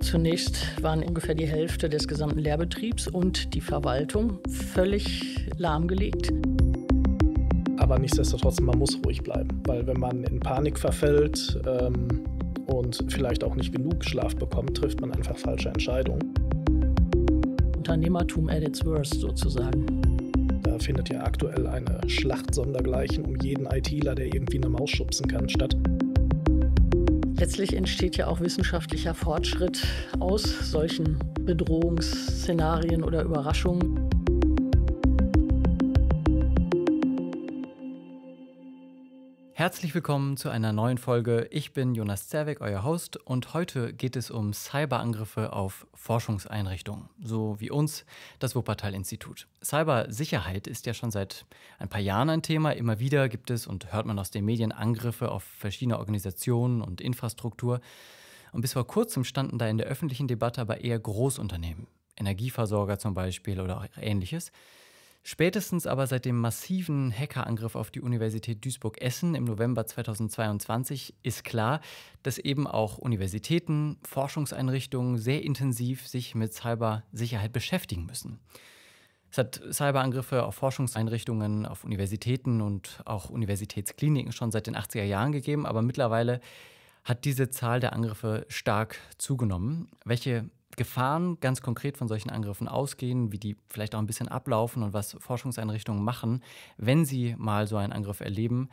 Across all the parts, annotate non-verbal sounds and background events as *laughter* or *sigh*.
Zunächst waren ungefähr die Hälfte des gesamten Lehrbetriebs und die Verwaltung völlig lahmgelegt. Aber nichtsdestotrotz, man muss ruhig bleiben, weil wenn man in Panik verfällt ähm, und vielleicht auch nicht genug Schlaf bekommt, trifft man einfach falsche Entscheidungen. Unternehmertum at its worst sozusagen. Da findet ja aktuell eine Schlacht sondergleichen um jeden ITler, der irgendwie eine Maus schubsen kann, statt. Letztlich entsteht ja auch wissenschaftlicher Fortschritt aus solchen Bedrohungsszenarien oder Überraschungen. Herzlich willkommen zu einer neuen Folge. Ich bin Jonas Zerweg, euer Host, und heute geht es um Cyberangriffe auf Forschungseinrichtungen, so wie uns, das Wuppertal-Institut. Cybersicherheit ist ja schon seit ein paar Jahren ein Thema. Immer wieder gibt es und hört man aus den Medien Angriffe auf verschiedene Organisationen und Infrastruktur. Und bis vor kurzem standen da in der öffentlichen Debatte aber eher Großunternehmen, Energieversorger zum Beispiel oder ähnliches. Spätestens aber seit dem massiven Hackerangriff auf die Universität Duisburg-Essen im November 2022 ist klar, dass eben auch Universitäten, Forschungseinrichtungen sehr intensiv sich mit Cybersicherheit beschäftigen müssen. Es hat Cyberangriffe auf Forschungseinrichtungen, auf Universitäten und auch Universitätskliniken schon seit den 80er Jahren gegeben, aber mittlerweile hat diese Zahl der Angriffe stark zugenommen. Welche Gefahren ganz konkret von solchen Angriffen ausgehen, wie die vielleicht auch ein bisschen ablaufen und was Forschungseinrichtungen machen, wenn sie mal so einen Angriff erleben.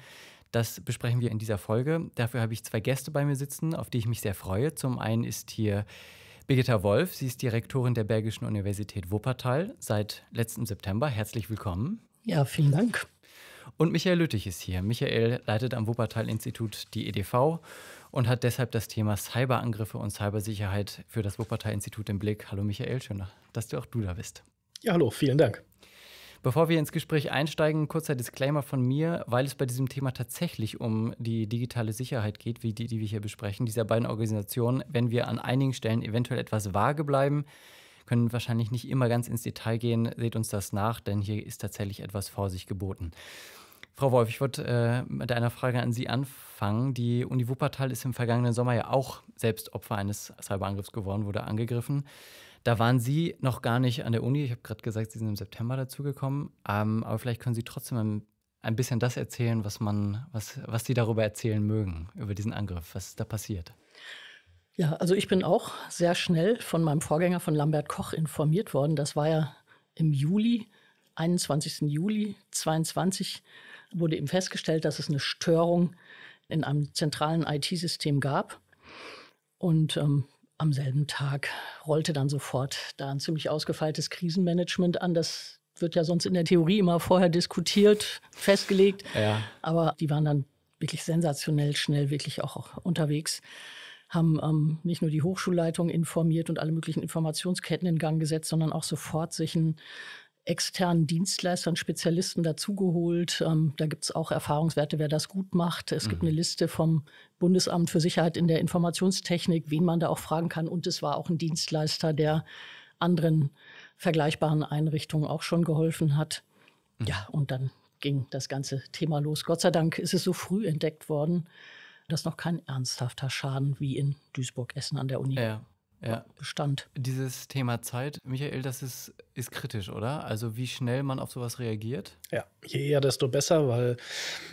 Das besprechen wir in dieser Folge. Dafür habe ich zwei Gäste bei mir sitzen, auf die ich mich sehr freue. Zum einen ist hier Birgitta Wolf, sie ist Direktorin der Bergischen Universität Wuppertal seit letztem September. Herzlich willkommen. Ja, vielen Dank. Und Michael Lüttich ist hier. Michael leitet am Wuppertal-Institut die EDV und hat deshalb das Thema Cyberangriffe und Cybersicherheit für das Wuppertal-Institut im Blick. Hallo Michael, schön, dass du auch du da bist. Ja, hallo, vielen Dank. Bevor wir ins Gespräch einsteigen, kurzer Disclaimer von mir, weil es bei diesem Thema tatsächlich um die digitale Sicherheit geht, wie die, die wir hier besprechen, dieser beiden Organisationen. Wenn wir an einigen Stellen eventuell etwas vage bleiben, können wahrscheinlich nicht immer ganz ins Detail gehen. Seht uns das nach, denn hier ist tatsächlich etwas vor sich geboten. Frau Wolf, ich wollte äh, mit einer Frage an Sie anfangen. Die Uni Wuppertal ist im vergangenen Sommer ja auch selbst Opfer eines Cyberangriffs geworden, wurde angegriffen. Da waren Sie noch gar nicht an der Uni. Ich habe gerade gesagt, Sie sind im September dazugekommen. Ähm, aber vielleicht können Sie trotzdem ein, ein, bisschen das erzählen, was, man, was, was Sie darüber erzählen mögen, über diesen Angriff. Was ist da passiert? Ja, also ich bin auch sehr schnell von meinem Vorgänger von Lambert Koch informiert worden. Das war ja im Juli, 21. Juli 22 wurde eben festgestellt, dass es eine Störung in einem zentralen IT-System gab. Und ähm, am selben Tag rollte dann sofort da ein ziemlich ausgefeiltes Krisenmanagement an. Das wird ja sonst in der Theorie immer vorher diskutiert, festgelegt. Ja. Aber die waren dann wirklich sensationell schnell, wirklich auch unterwegs haben ähm, nicht nur die Hochschulleitung informiert und alle möglichen Informationsketten in Gang gesetzt, sondern auch sofort sich ein externen Dienstleistern, Spezialisten dazugeholt. Ähm, da gibt es auch Erfahrungswerte, wer das gut macht. Es mhm. gibt eine Liste vom Bundesamt für Sicherheit in der Informationstechnik, wen man da auch fragen kann. Und es war auch ein Dienstleister, der anderen vergleichbaren Einrichtungen auch schon geholfen hat. Mhm. Ja, und dann ging das ganze Thema los. Gott sei Dank ist es so früh entdeckt worden, dass noch kein ernsthafter Schaden wie in Duisburg-Essen an der Uni. Ja ja. Bestand. Dieses Thema Zeit, Michael, das ist, ist kritisch, oder? Also wie schnell man auf sowas reagiert? Ja, je eher, desto besser, weil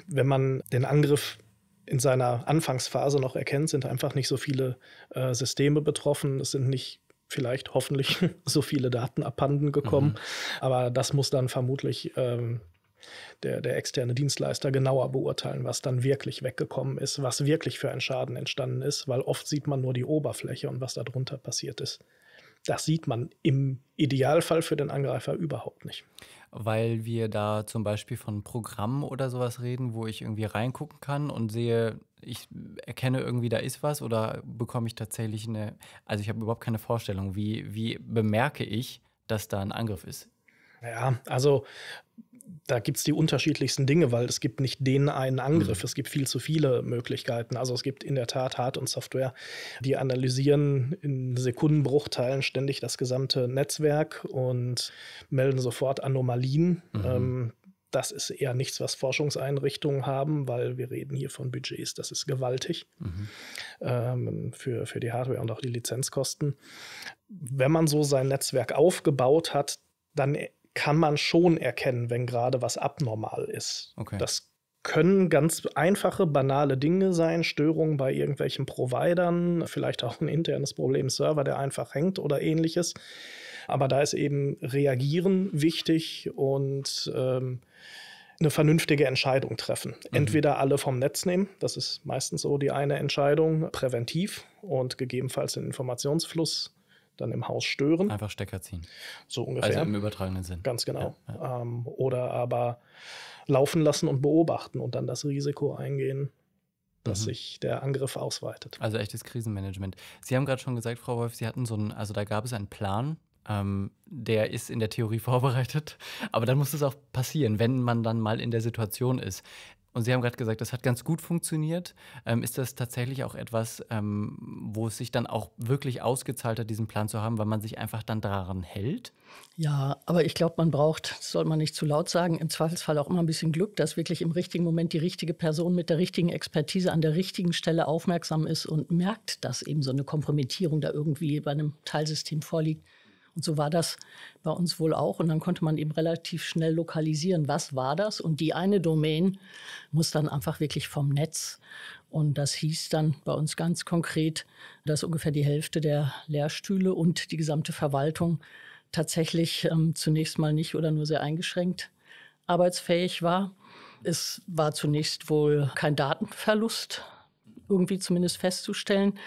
wenn man den Angriff in seiner Anfangsphase noch erkennt, sind einfach nicht so viele äh, Systeme betroffen. Es sind nicht vielleicht hoffentlich *laughs* so viele Daten abhanden gekommen. Mhm. Aber das muss dann vermutlich ähm, der, der externe Dienstleister genauer beurteilen, was dann wirklich weggekommen ist, was wirklich für einen Schaden entstanden ist, weil oft sieht man nur die Oberfläche und was darunter passiert ist. Das sieht man im Idealfall für den Angreifer überhaupt nicht. Weil wir da zum Beispiel von Programmen oder sowas reden, wo ich irgendwie reingucken kann und sehe, ich erkenne irgendwie, da ist was oder bekomme ich tatsächlich eine, also ich habe überhaupt keine Vorstellung, wie, wie bemerke ich, dass da ein Angriff ist. Ja, also da gibt es die unterschiedlichsten Dinge, weil es gibt nicht den einen Angriff, mhm. es gibt viel zu viele Möglichkeiten. Also es gibt in der Tat Hard- und Software, die analysieren in Sekundenbruchteilen ständig das gesamte Netzwerk und melden sofort Anomalien. Mhm. Ähm, das ist eher nichts, was Forschungseinrichtungen haben, weil wir reden hier von Budgets, das ist gewaltig mhm. ähm, für, für die Hardware und auch die Lizenzkosten. Wenn man so sein Netzwerk aufgebaut hat, dann kann man schon erkennen, wenn gerade was abnormal ist. Okay. Das können ganz einfache, banale Dinge sein, Störungen bei irgendwelchen Providern, vielleicht auch ein internes Problem, Server, der einfach hängt oder ähnliches. Aber da ist eben Reagieren wichtig und ähm, eine vernünftige Entscheidung treffen. Mhm. Entweder alle vom Netz nehmen, das ist meistens so die eine Entscheidung, präventiv und gegebenenfalls den Informationsfluss dann im Haus stören. Einfach Stecker ziehen. So ungefähr. Also im übertragenen Sinn. Ganz genau. Ja, ja. Ähm, oder aber laufen lassen und beobachten und dann das Risiko eingehen, dass mhm. sich der Angriff ausweitet. Also echtes Krisenmanagement. Sie haben gerade schon gesagt, Frau Wolf, Sie hatten so einen, also da gab es einen Plan, ähm, der ist in der Theorie *laughs* vorbereitet, aber dann muss es auch passieren, wenn man dann mal in der Situation ist. Und Sie haben gerade gesagt, das hat ganz gut funktioniert. Ähm, ist das tatsächlich auch etwas, ähm, wo es sich dann auch wirklich ausgezahlt hat, diesen Plan zu haben, weil man sich einfach dann daran hält? Ja, aber ich glaube, man braucht, das soll man nicht zu laut sagen, im Zweifelsfall auch immer ein bisschen Glück, dass wirklich im richtigen Moment die richtige Person mit der richtigen Expertise an der richtigen Stelle aufmerksam ist und merkt, dass eben so eine Kompromittierung da irgendwie bei einem Teilsystem vorliegt. Und so war das bei uns wohl auch. Und dann konnte man eben relativ schnell lokalisieren, was war das. Und die eine Domain muss dann einfach wirklich vom Netz. Und das hieß dann bei uns ganz konkret, dass ungefähr die Hälfte der Lehrstühle und die gesamte Verwaltung tatsächlich ähm, zunächst mal nicht oder nur sehr eingeschränkt arbeitsfähig war. Es war zunächst wohl kein Datenverlust irgendwie zumindest festzustellen.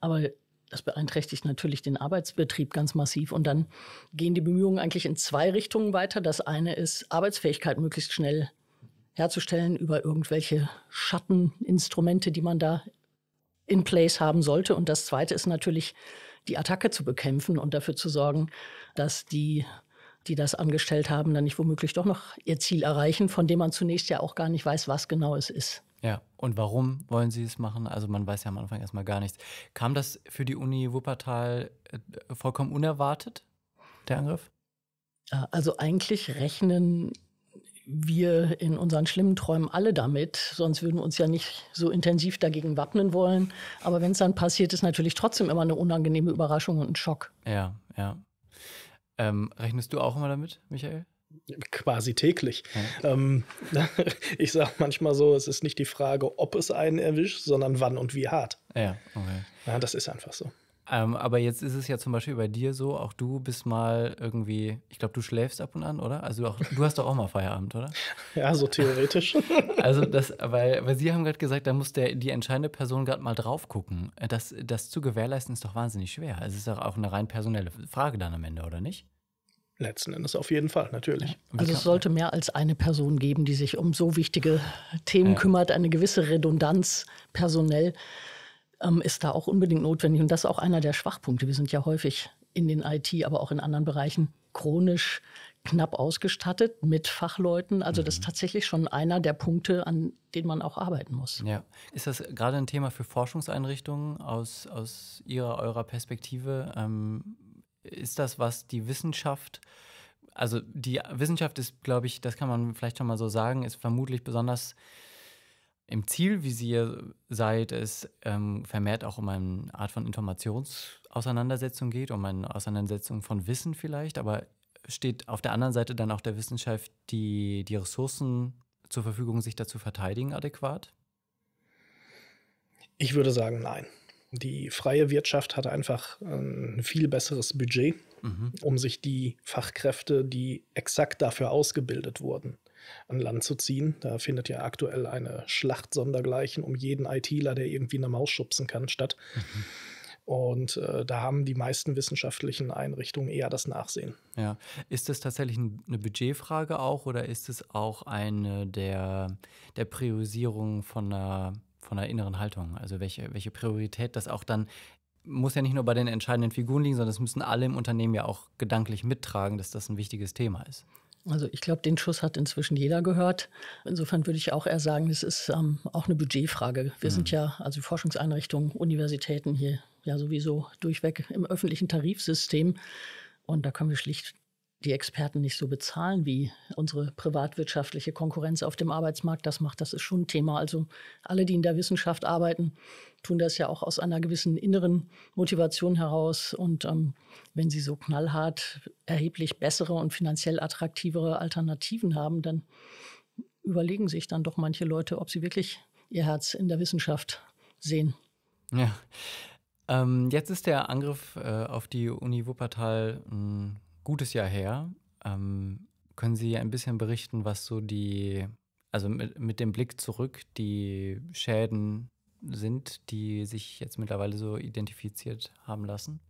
Aber das beeinträchtigt natürlich den Arbeitsbetrieb ganz massiv. Und dann gehen die Bemühungen eigentlich in zwei Richtungen weiter. Das eine ist, Arbeitsfähigkeit möglichst schnell herzustellen über irgendwelche Schatteninstrumente, die man da in place haben sollte. Und das zweite ist natürlich, die Attacke zu bekämpfen und dafür zu sorgen, dass die, die das angestellt haben, dann nicht womöglich doch noch ihr Ziel erreichen, von dem man zunächst ja auch gar nicht weiß, was genau es ist. Ja, und warum wollen Sie es machen? Also man weiß ja am Anfang erstmal gar nichts. Kam das für die Uni Wuppertal äh, vollkommen unerwartet, der Angriff? Ah, also eigentlich rechnen wir in unseren schlimmen Träumen alle damit, sonst würden wir uns ja nicht so intensiv dagegen wappnen wollen. Aber wenn es dann passiert, ist natürlich trotzdem immer eine unangenehme Überraschung und ein Schock. Ja, ja. Ähm, rechnest du auch immer damit, Michael? quasi täglich. Ja. Ähm, ne, *laughs* ich sage manchmal so, es ist nicht die Frage, ob es einen erwischt, sondern wann und wie hart. Ja, okay. Ja, das ist einfach so. Ähm, aber jetzt ist es ja zum Beispiel bei dir so, auch du bist mal irgendwie, ich glaube, du schläfst ab und an, oder? Also du, auch, du hast doch auch mal Feierabend, oder? *laughs* ja, so theoretisch. *laughs* also das, weil, weil Sie haben gerade gesagt, da muss der, die entscheidende Person gerade mal drauf gucken. Das, das zu gewährleisten ist doch wahnsinnig schwer. Es ist doch auch eine rein personelle Frage dann am Ende, oder nicht? Letzten Endes auf jeden Fall, natürlich. Also es sollte mehr als eine Person geben, die sich um so wichtige Themen ja. kümmert. Eine gewisse Redundanz personell ähm, ist da auch unbedingt notwendig. Und das ist auch einer der Schwachpunkte. Wir sind ja häufig in den IT, aber auch in anderen Bereichen chronisch knapp ausgestattet mit Fachleuten. Also das ist mhm. tatsächlich schon einer der Punkte, an denen man auch arbeiten muss. Ja. Ist das gerade ein Thema für Forschungseinrichtungen aus, aus Ihrer, eurer Perspektive? Ähm ist das, was die Wissenschaft also die Wissenschaft ist, glaube ich, das kann man vielleicht schon mal so sagen, ist vermutlich besonders im Ziel, wie sie ihr seid, es ähm, vermehrt auch um eine Art von Informationsauseinandersetzung geht, um eine Auseinandersetzung von Wissen vielleicht, aber steht auf der anderen Seite dann auch der Wissenschaft die, die Ressourcen zur Verfügung, sich dazu verteidigen adäquat? Ich würde sagen, nein. Die freie Wirtschaft hat einfach ein ähm, viel besseres Budget, mhm. um sich die Fachkräfte, die exakt dafür ausgebildet wurden, an Land zu ziehen. Da findet ja aktuell eine Schlacht sondergleichen um jeden ITler, der irgendwie eine Maus schubsen kann, statt. Mhm. Und äh, da haben die meisten wissenschaftlichen Einrichtungen eher das Nachsehen. Ja. Ist das tatsächlich eine Budgetfrage auch oder ist es auch eine der, der Priorisierung von einer von der inneren Haltung. Also welche, welche Priorität das auch dann muss ja nicht nur bei den entscheidenden Figuren liegen, sondern das müssen alle im Unternehmen ja auch gedanklich mittragen, dass das ein wichtiges Thema ist. Also ich glaube, den Schuss hat inzwischen jeder gehört. Insofern würde ich auch eher sagen, es ist ähm, auch eine Budgetfrage. Wir mhm. sind ja, also Forschungseinrichtungen, Universitäten hier ja sowieso durchweg im öffentlichen Tarifsystem. Und da können wir schlicht die Experten nicht so bezahlen wie unsere privatwirtschaftliche Konkurrenz auf dem Arbeitsmarkt das macht, das ist schon ein Thema. Also alle, die in der Wissenschaft arbeiten, tun das ja auch aus einer gewissen inneren Motivation heraus. Und ähm, wenn sie so knallhart erheblich bessere und finanziell attraktivere Alternativen haben, dann überlegen sich dann doch manche Leute, ob sie wirklich ihr Herz in der Wissenschaft sehen. Ja. Ähm, jetzt ist der Angriff äh, auf die Uni Wuppertal ein hm, gutes Jahr her. Ähm, können Sie ein bisschen berichten, was so die, also mit, mit dem Blick zurück, die Schäden sind, die sich jetzt mittlerweile so identifiziert haben lassen?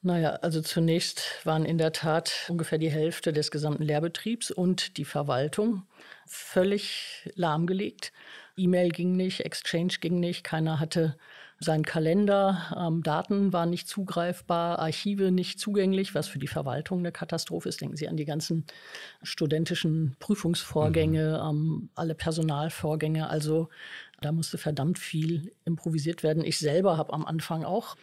Naja, also zunächst waren in der Tat ungefähr die Hälfte des gesamten Lehrbetriebs und die Verwaltung völlig lahmgelegt. E-Mail ging nicht, Exchange ging nicht, keiner hatte sein Kalender, ähm, Daten waren nicht zugreifbar, Archive nicht zugänglich, was für die Verwaltung eine Katastrophe ist. Denken Sie an die ganzen studentischen Prüfungsvorgänge, mhm. ähm, alle Personalvorgänge. Also da musste verdammt viel improvisiert werden. Ich selber habe am Anfang auch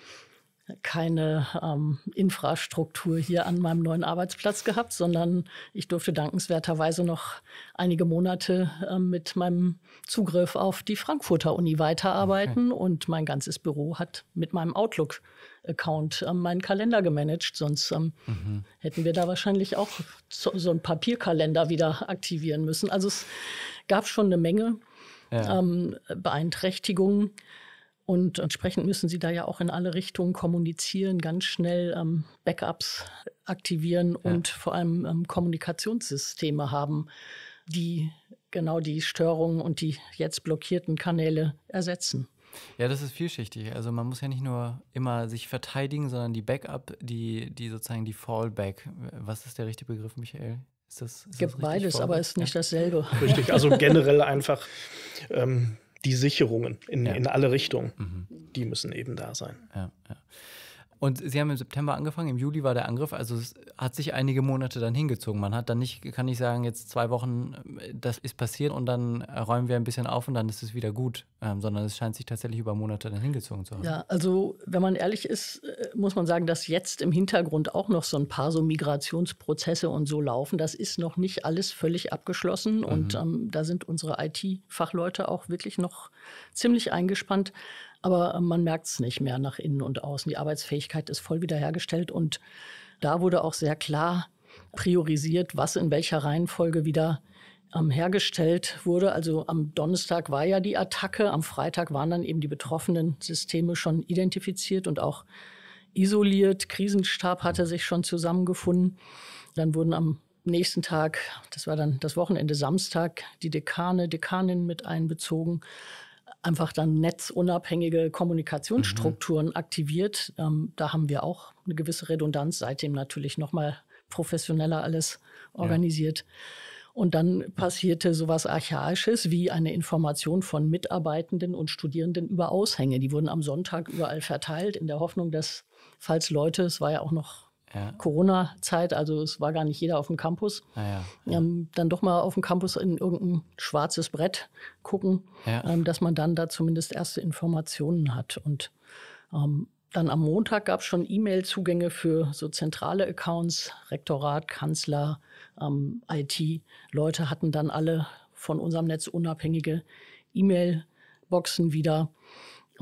keine ähm, Infrastruktur hier an meinem neuen Arbeitsplatz gehabt, sondern ich durfte dankenswerterweise noch einige Monate äh, mit meinem Zugriff auf die Frankfurter Uni weiterarbeiten okay. und mein ganzes Büro hat mit meinem Outlook-Account äh, meinen Kalender gemanagt. Sonst ähm, mhm. hätten wir da wahrscheinlich auch so, so einen Papierkalender wieder aktivieren müssen. Also es gab schon eine Menge ja. ähm, Beeinträchtigungen. Und entsprechend müssen sie da ja auch in alle Richtungen kommunizieren, ganz schnell ähm, Backups aktivieren ja. und vor allem ähm, Kommunikationssysteme haben, die genau die Störungen und die jetzt blockierten Kanäle ersetzen. Ja, das ist vielschichtig. Also man muss ja nicht nur immer sich verteidigen, sondern die Backup, die, die sozusagen die Fallback. Was ist der richtige Begriff, Michael? Ist das, Gibt beides, Fallback? aber ist nicht dasselbe. Richtig, also generell einfach ähm, die Sicherungen in, ja. in alle Richtungen, mhm. die müssen eben da sein. Ja, ja. Und sie haben im September angefangen, im Juli war der Angriff, also es hat sich einige Monate dann hingezogen. Man hat dann nicht, kann ich sagen, jetzt zwei Wochen, äh, das ist passiert und dann räumen wir ein bisschen auf und dann ist es wieder gut, ähm, sondern es scheint sich tatsächlich über Monate dann hingezogen zu haben. Ja, also wenn man ehrlich ist, äh, muss man sagen, dass jetzt im Hintergrund auch noch so ein paar so Migrationsprozesse und so laufen. Das ist noch nicht alles völlig abgeschlossen mhm. und ähm, da sind unsere IT-Fachleute auch wirklich noch ziemlich eingespannt aber man merkt es nicht mehr nach innen und außen. Die Arbeitsfähigkeit ist voll wiederhergestellt und da wurde auch sehr klar priorisiert, was in welcher Reihenfolge wieder ähm, hergestellt wurde. Also am Donnerstag war ja die Attacke, am Freitag waren dann eben die betroffenen Systeme schon identifiziert und auch isoliert. Krisenstab hatte sich schon zusammengefunden. Dann wurden am nächsten Tag, das war dann das Wochenende Samstag, die Dekane, Dekaninnen mit einbezogen einfach dann netzunabhängige Kommunikationsstrukturen mhm. aktiviert. Ähm, da haben wir auch eine gewisse Redundanz, seitdem natürlich nochmal professioneller alles organisiert. Ja. Und dann passierte sowas Archaisches wie eine Information von Mitarbeitenden und Studierenden über Aushänge. Die wurden am Sonntag überall verteilt, in der Hoffnung, dass, falls Leute, es war ja auch noch ja. Corona-Zeit, also es war gar nicht jeder auf dem Campus. Ah, ja, ja. dann doch mal auf dem Campus in irgendein schwarzes Brett gucken, ähm, dass man dann da zumindest erste Informationen hat. Und ähm, dann am Montag gab es schon E-Mail-Zugänge für so zentrale Accounts, Rektorat, Kanzler, ähm, IT. Leute hatten dann alle von unserem Netz unabhängige E-Mail-Boxen wieder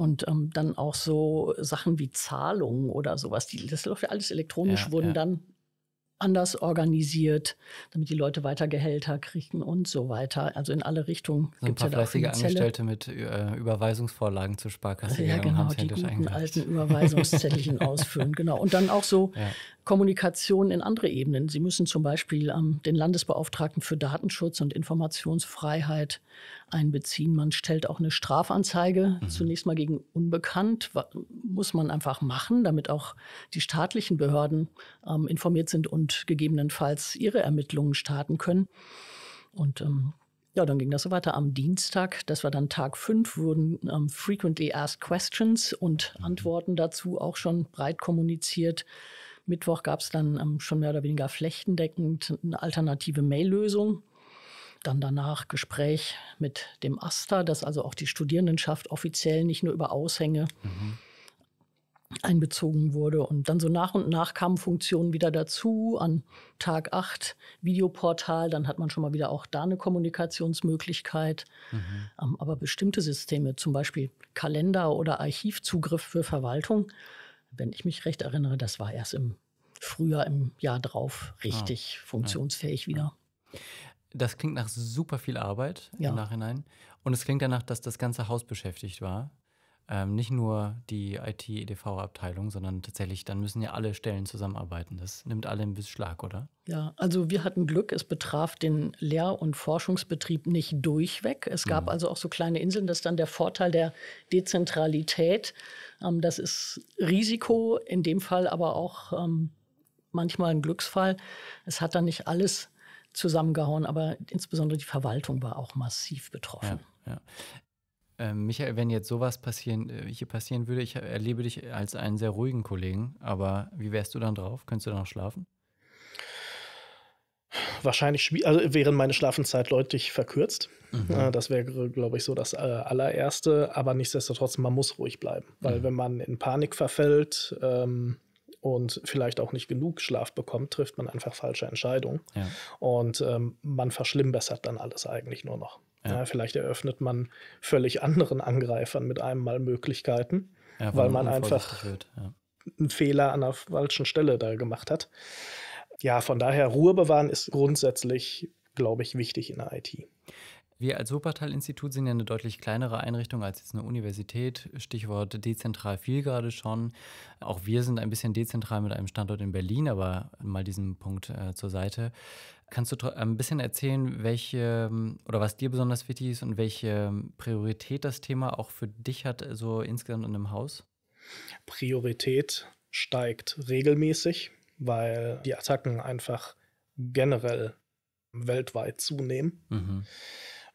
und ähm, dann auch so Sachen wie Zahlungen oder sowas, die, das läuft ja alles elektronisch, ja, wurden ja. dann anders organisiert, damit die Leute weiter Gehälter kriegen und so weiter. Also in alle Richtungen. So ein paar ja fleißige Angestellte mit äh, Überweisungsvorlagen zur Sparkasse. Ja, genau, die guten eingereicht. alten *laughs* Überweisungszettelchen ausfüllen, genau. Und dann auch so *laughs* ja. Kommunikation in andere Ebenen. Sie müssen zum Beispiel ähm, den Landesbeauftragten für Datenschutz und Informationsfreiheit einbeziehen. Man stellt auch eine Strafanzeige mhm. zunächst mal gegen Unbekannt. Muss man einfach machen, damit auch die staatlichen Behörden ähm, informiert sind und gegebenenfalls ihre Ermittlungen starten können. Und ähm, ja, dann ging das so weiter. Am Dienstag, das war dann Tag 5, wurden ähm, Frequently Asked Questions und mhm. Antworten dazu auch schon breit kommuniziert. Mittwoch gab es dann ähm, schon mehr oder weniger flächendeckend eine alternative Mail-Lösung dann danach Gespräch mit dem ASTA, dass also auch die Studierendenschaft offiziell nicht nur über Aushänge mhm. einbezogen wurde. Und dann so nach und nach kamen Funktionen wieder dazu. An Tag 8 Videoportal, dann hat man schon mal wieder auch da eine Kommunikationsmöglichkeit. Mhm. Ähm, aber bestimmte Systeme, zum Beispiel Kalender oder Archivzugriff für Verwaltung, wenn ich mich recht erinnere, das war erst im Frühjahr im Jahr drauf ah. richtig ah. funktionsfähig ja. wieder das klingt nach super viel Arbeit ja. im Nachhinein. Und es klingt danach, dass das ganze Haus beschäftigt war. Ähm, nicht nur die IT-EDV-Abteilung, sondern tatsächlich, dann müssen ja alle Stellen zusammenarbeiten. Das nimmt alle einen bisschen Schlag, oder? Ja, also wir hatten Glück, es betraf den Lehr- und Forschungsbetrieb nicht durchweg. Es gab mhm. also auch so kleine Inseln, das ist dann der Vorteil der Dezentralität. Ähm, das ist Risiko, in dem Fall aber auch ähm, manchmal ein Glücksfall. Es hat dann nicht alles zusammengehauen, aber insbesondere die Verwaltung war auch massiv betroffen. Ja, ja. Ähm, Michael, wenn jetzt sowas passieren, äh, hier passieren würde, ich erlebe dich als einen sehr ruhigen Kollegen, aber wie wärst du dann drauf? Könntest du dann noch schlafen? Wahrscheinlich, also während meine Schlafenszeit deutlich verkürzt. Mhm. Äh, das wäre, glaube ich, so das äh, allererste. Aber nichtsdestotrotz, man muss ruhig bleiben. Weil mhm. wenn man in Panik verfällt, ähm, und vielleicht auch nicht genug Schlaf bekommt, trifft man einfach falsche Entscheidungen. Ja. Und ähm, man verschlimmbessert dann alles eigentlich nur noch. Ja. Ja, vielleicht eröffnet man völlig anderen Angreifern mit einem Mal Möglichkeiten, weil, weil, man, einfach wird, einen Fehler an der falschen Stelle da gemacht hat. Ja, von daher Ruhe bewahren ist grundsätzlich, glaube ich, wichtig in der IT. Wir als Wuppertal-Institut sind ja eine deutlich kleinere Einrichtung als jetzt eine Universität. Stichwort dezentral viel gerade schon. Auch wir sind ein bisschen dezentral mit einem Standort in Berlin, aber mal diesen Punkt äh, zur Seite. Kannst du ein bisschen erzählen, welche oder was dir besonders wichtig ist und welche Priorität das Thema auch für dich hat, so insgesamt in dem Haus? Priorität steigt regelmäßig, weil die Attacken einfach generell weltweit zunehmen. Mhm.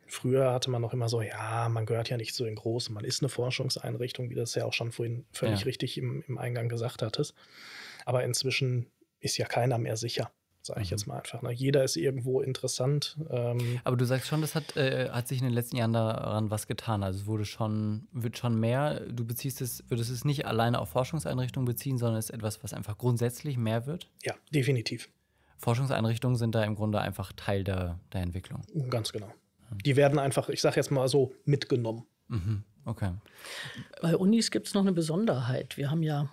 Früher hatte man noch immer so, ja, man gehört ja nicht zu den Großen, man ist eine Forschungseinrichtung, wie das ja auch schon vorhin völlig ja. richtig im, im, Eingang gesagt hattest. Aber inzwischen ist ja keiner mehr sicher, sage ich mhm. jetzt mal einfach. Ne? Jeder ist irgendwo interessant. Ähm Aber du sagst schon, das hat, äh, hat sich in den letzten Jahren daran was getan. Also es wurde schon, wird schon mehr, du beziehst es, würdest es nicht alleine auf Forschungseinrichtungen beziehen, sondern es ist etwas, was einfach grundsätzlich mehr wird? Ja, definitiv. Forschungseinrichtungen sind da im Grunde einfach Teil der, der Entwicklung. Ganz genau. Die werden einfach, ich sage jetzt mal so, mitgenommen. Mhm. Okay. Bei Unis gibt es noch eine Besonderheit. Wir haben ja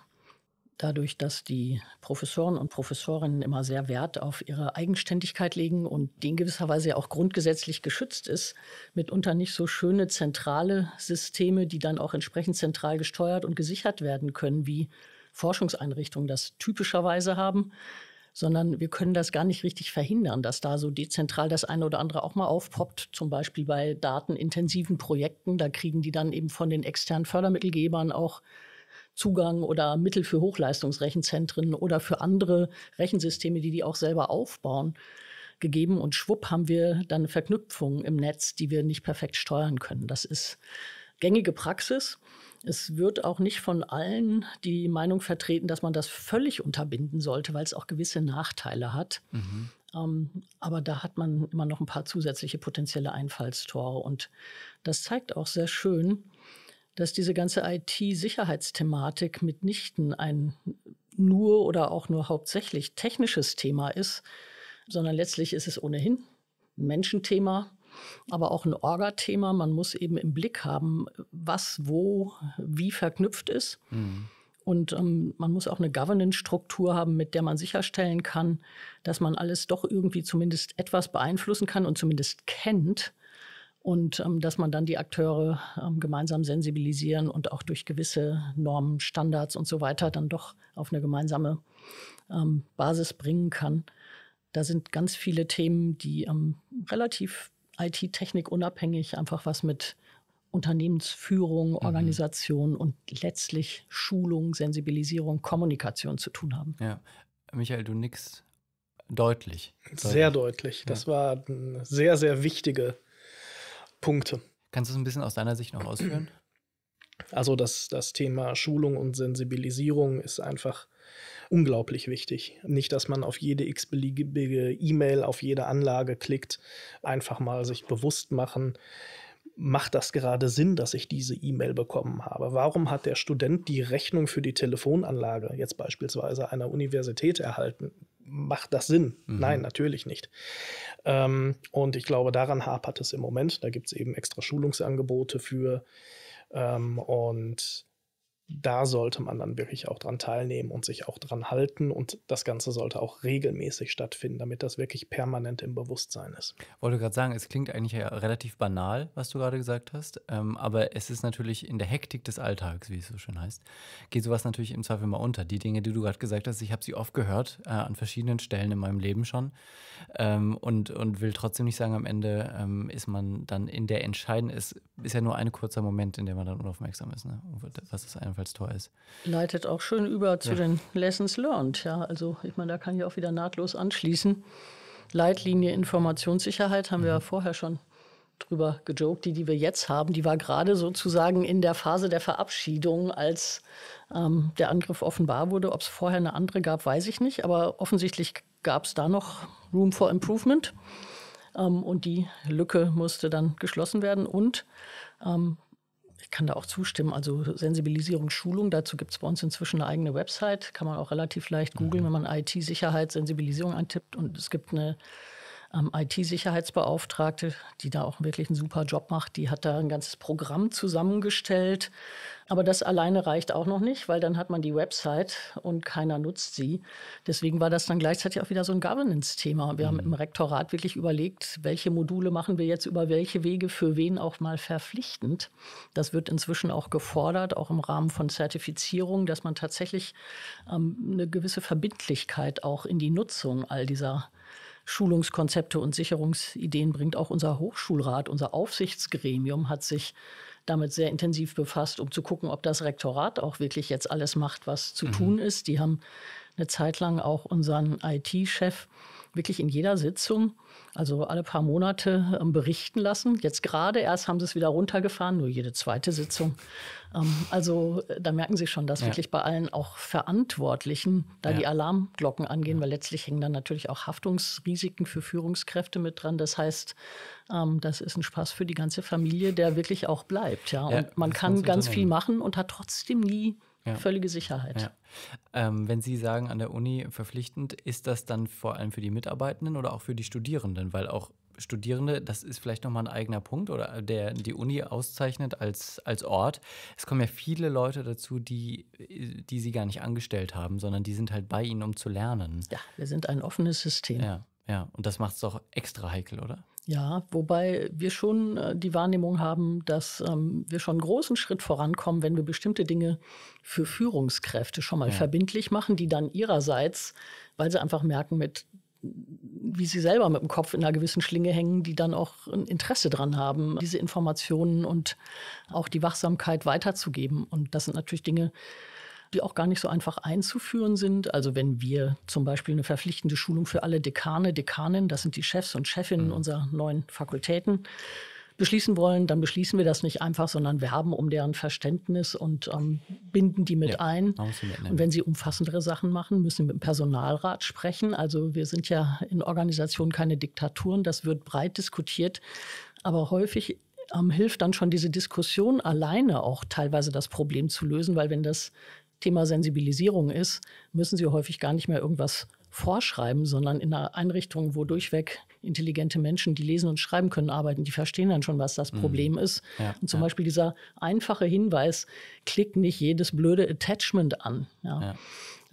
dadurch, dass die Professoren und Professorinnen immer sehr Wert auf ihre Eigenständigkeit legen und die in gewisser Weise ja auch grundgesetzlich geschützt ist, mitunter nicht so schöne zentrale Systeme, die dann auch entsprechend zentral gesteuert und gesichert werden können, wie Forschungseinrichtungen das typischerweise haben sondern wir können das gar nicht richtig verhindern, dass da so dezentral das eine oder andere auch mal aufpoppt, zum Beispiel bei datenintensiven Projekten. Da kriegen die dann eben von den externen Fördermittelgebern auch Zugang oder Mittel für Hochleistungsrechenzentren oder für andere Rechensysteme, die die auch selber aufbauen, gegeben. Und schwupp haben wir dann Verknüpfungen im Netz, die wir nicht perfekt steuern können. Das ist gängige Praxis. Es wird auch nicht von allen die Meinung vertreten, dass man das völlig unterbinden sollte, weil es auch gewisse Nachteile hat. Mhm. Ähm, aber da hat man immer noch ein paar zusätzliche potenzielle Einfallstore. Und das zeigt auch sehr schön, dass diese ganze IT-Sicherheitsthematik mitnichten ein nur oder auch nur hauptsächlich technisches Thema ist, sondern letztlich ist es ohnehin ein Menschenthema aber auch ein Orga-Thema. Man muss eben im Blick haben, was wo wie verknüpft ist. Mhm. Und ähm, man muss auch eine Governance-Struktur haben, mit der man sicherstellen kann, dass man alles doch irgendwie zumindest etwas beeinflussen kann und zumindest kennt. Und ähm, dass man dann die Akteure ähm, gemeinsam sensibilisieren und auch durch gewisse Normen, Standards und so weiter dann doch auf eine gemeinsame ähm, Basis bringen kann. Da sind ganz viele Themen, die ähm, relativ IT-Technik unabhängig einfach was mit Unternehmensführung, mhm. Organisation mhm. und letztlich Schulung, Sensibilisierung, Kommunikation zu tun haben. Ja. Michael, du nickst deutlich. Sehr deutlich. Ja. Das waren sehr, sehr wichtige Punkte. Kannst du es ein bisschen aus deiner Sicht noch ausführen? Also das, das Thema Schulung und Sensibilisierung ist einfach unglaublich wichtig. Nicht, dass man auf jede x-beliebige E-Mail, auf jede Anlage klickt, einfach mal sich bewusst machen, macht das gerade Sinn, dass ich diese E-Mail bekommen habe? Warum hat der Student die Rechnung für die Telefonanlage jetzt beispielsweise einer Universität erhalten? Macht das Sinn? Mhm. Nein, natürlich nicht. Ähm, und ich glaube, daran hapert es im Moment. Da gibt es eben extra Schulungsangebote für. Ähm, und da sollte man dann wirklich auch dran teilnehmen und sich auch dran halten. Und das Ganze sollte auch regelmäßig stattfinden, damit das wirklich permanent im Bewusstsein ist. Wollte gerade sagen, es klingt eigentlich ja relativ banal, was du gerade gesagt hast. Ähm, aber es ist natürlich in der Hektik des Alltags, wie es so schön heißt, geht sowas natürlich im Zweifel mal unter. Die Dinge, die du gerade gesagt hast, ich habe sie oft gehört, äh, an verschiedenen Stellen in meinem Leben schon. Ähm, und, und will trotzdem nicht sagen, am Ende ähm, ist man dann in der Entscheidung, es ist ja nur ein kurzer Moment, in dem man dann unaufmerksam ist. Ne? Was ist ein Einfallstor ist. Leitet auch schön über zu ja. den Lessons Learned. Ja, also ich meine, da kann ich auch wieder nahtlos anschließen. Leitlinie Informationssicherheit haben mhm. wir ja mhm. vorher schon drüber gejoked, die, die wir jetzt haben, die war gerade sozusagen in der Phase der Verabschiedung, als ähm, der Angriff offenbar wurde. Ob es vorher eine andere gab, weiß ich nicht, aber offensichtlich gab es da noch Room for Improvement. Ähm, und die Lücke musste dann geschlossen werden. Und ähm, kann da auch zustimmen. Also Sensibilisierung, Schulung, dazu gibt es bei uns inzwischen eine eigene Website. Kann man auch relativ leicht googeln, mhm. wenn man IT-Sicherheit, Sensibilisierung eintippt. Und es gibt eine ähm, IT-Sicherheitsbeauftragte, die da auch wirklich einen super Job macht, die hat da ein ganzes Programm zusammengestellt. Aber das alleine reicht auch noch nicht, weil dann hat man die Website und keiner nutzt sie. Deswegen war das dann gleichzeitig auch wieder so ein Governance-Thema. Wir mhm. haben im Rektorat wirklich überlegt, welche Module machen wir jetzt über welche Wege für wen auch mal verpflichtend. Das wird inzwischen auch gefordert, auch im Rahmen von Zertifizierung, dass man tatsächlich ähm, eine gewisse Verbindlichkeit auch in die Nutzung all dieser Schulungskonzepte und Sicherungsideen bringt. Auch unser Hochschulrat, unser Aufsichtsgremium hat sich damit sehr intensiv befasst, um zu gucken, ob das Rektorat auch wirklich jetzt alles macht, was zu mhm. tun ist. Die haben eine Zeit lang auch unseren IT-Chef wirklich in jeder Sitzung also alle paar Monate ähm, berichten lassen. Jetzt gerade erst haben sie es wieder runtergefahren, nur jede zweite Sitzung. Ähm, also äh, da merken Sie schon, dass ja. wirklich bei allen auch Verantwortlichen da ja. die Alarmglocken angehen, ja. weil letztlich hängen dann natürlich auch Haftungsrisiken für Führungskräfte mit dran. Das heißt, ähm, das ist ein Spaß für die ganze Familie, der wirklich auch bleibt. Ja, und man kann ganz viel machen und hat trotzdem nie ja. Völlige Sicherheit. Ja. Ähm, wenn Sie sagen, an der Uni verpflichtend, ist das dann vor allem für die Mitarbeitenden oder auch für die Studierenden? Weil auch Studierende, das ist vielleicht nochmal ein eigener Punkt oder der die Uni auszeichnet als, als Ort. Es kommen ja viele Leute dazu, die, die sie gar nicht angestellt haben, sondern die sind halt bei ihnen, um zu lernen. Ja, wir sind ein offenes System. Ja. Ja, und das macht es doch extra heikel, oder? Ja, wobei wir schon äh, die Wahrnehmung haben, dass ähm, wir schon einen großen Schritt vorankommen, wenn wir bestimmte Dinge für Führungskräfte schon mal ja. verbindlich machen, die dann ihrerseits, weil sie einfach merken, mit wie sie selber mit dem Kopf in einer gewissen Schlinge hängen, die dann auch ein Interesse dran haben, diese Informationen und auch die Wachsamkeit weiterzugeben. Und das sind natürlich Dinge, die auch gar nicht so einfach einzuführen sind. Also wenn wir zum Beispiel eine verpflichtende Schulung für alle Dekane, Dekaninnen, das sind die Chefs und Chefinnen mhm. unserer neuen Fakultäten, beschließen wollen, dann beschließen wir das nicht einfach, sondern werben um deren Verständnis und ähm, binden die mit ja, ein. Und wenn sie umfassendere Sachen machen, müssen wir mit dem Personalrat sprechen. Also wir sind ja in Organisationen keine Diktaturen, das wird breit diskutiert, aber häufig ähm, hilft dann schon diese Diskussion alleine auch teilweise das Problem zu lösen, weil wenn das Thema Sensibilisierung ist, müssen sie häufig gar nicht mehr irgendwas vorschreiben, sondern in einer Einrichtung, wo durchweg intelligente Menschen, die lesen und schreiben können, arbeiten, die verstehen dann schon, was das mhm. Problem ist. Ja, und zum ja. Beispiel dieser einfache Hinweis, klick nicht jedes blöde Attachment an, ja,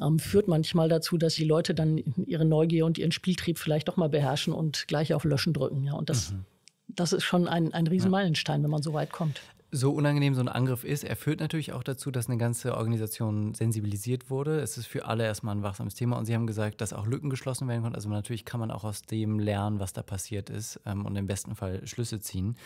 ähm, führt manchmal dazu, dass die Leute dann ihre Neugier und ihren Spieltrieb vielleicht doch mal beherrschen und gleich auf Löschen drücken. Ja, und das mhm das ist schon ein, ein Riesenmeilenstein, wenn man so weit kommt so unangenehm so ein Angriff ist, er führt natürlich auch dazu, dass eine ganze Organisation sensibilisiert wurde. Es ist für alle erstmal ein wachsames Thema und Sie haben gesagt, dass auch Lücken geschlossen werden konnten. Also natürlich kann man auch aus dem lernen, was da passiert ist ähm, und im besten Fall Schlüsse ziehen.